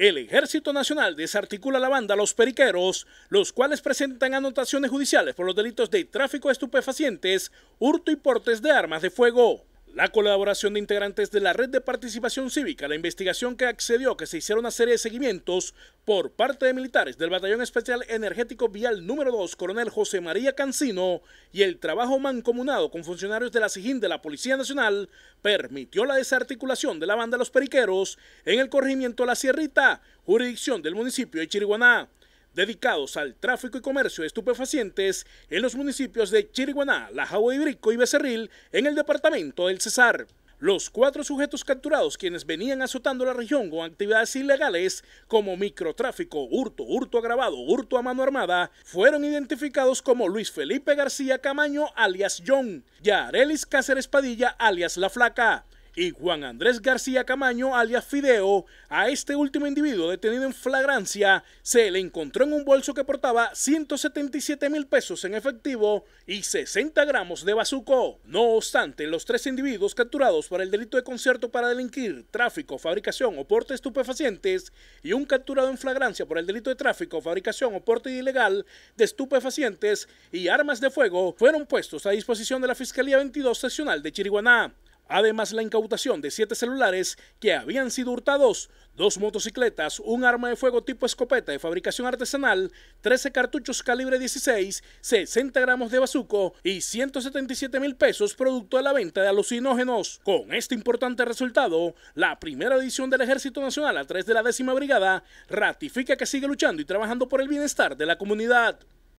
El Ejército Nacional desarticula la banda Los Periqueros, los cuales presentan anotaciones judiciales por los delitos de tráfico de estupefacientes, hurto y portes de armas de fuego. La colaboración de integrantes de la Red de Participación Cívica, la investigación que accedió que se hiciera una serie de seguimientos por parte de militares del Batallón Especial Energético Vial número 2, coronel José María Cancino, y el trabajo mancomunado con funcionarios de la SIGIN de la Policía Nacional, permitió la desarticulación de la banda de Los Periqueros en el corregimiento La Sierrita, jurisdicción del municipio de Chiriguaná dedicados al tráfico y comercio de estupefacientes en los municipios de Chiriguaná, y Brico y Becerril, en el departamento del Cesar. Los cuatro sujetos capturados quienes venían azotando la región con actividades ilegales como microtráfico, hurto, hurto agravado, hurto a mano armada, fueron identificados como Luis Felipe García Camaño alias John y Arelis Cáceres Padilla alias La Flaca y Juan Andrés García Camaño, alias Fideo, a este último individuo detenido en flagrancia, se le encontró en un bolso que portaba 177 mil pesos en efectivo y 60 gramos de bazuco. No obstante, los tres individuos capturados por el delito de concierto para delinquir, tráfico, fabricación o porte de estupefacientes y un capturado en flagrancia por el delito de tráfico, fabricación o porte ilegal de estupefacientes y armas de fuego fueron puestos a disposición de la Fiscalía 22 Seccional de Chiriguaná. Además, la incautación de siete celulares que habían sido hurtados, dos motocicletas, un arma de fuego tipo escopeta de fabricación artesanal, 13 cartuchos calibre 16, 60 gramos de bazuco y 177 mil pesos producto de la venta de alucinógenos. Con este importante resultado, la primera edición del Ejército Nacional a través de la décima brigada ratifica que sigue luchando y trabajando por el bienestar de la comunidad.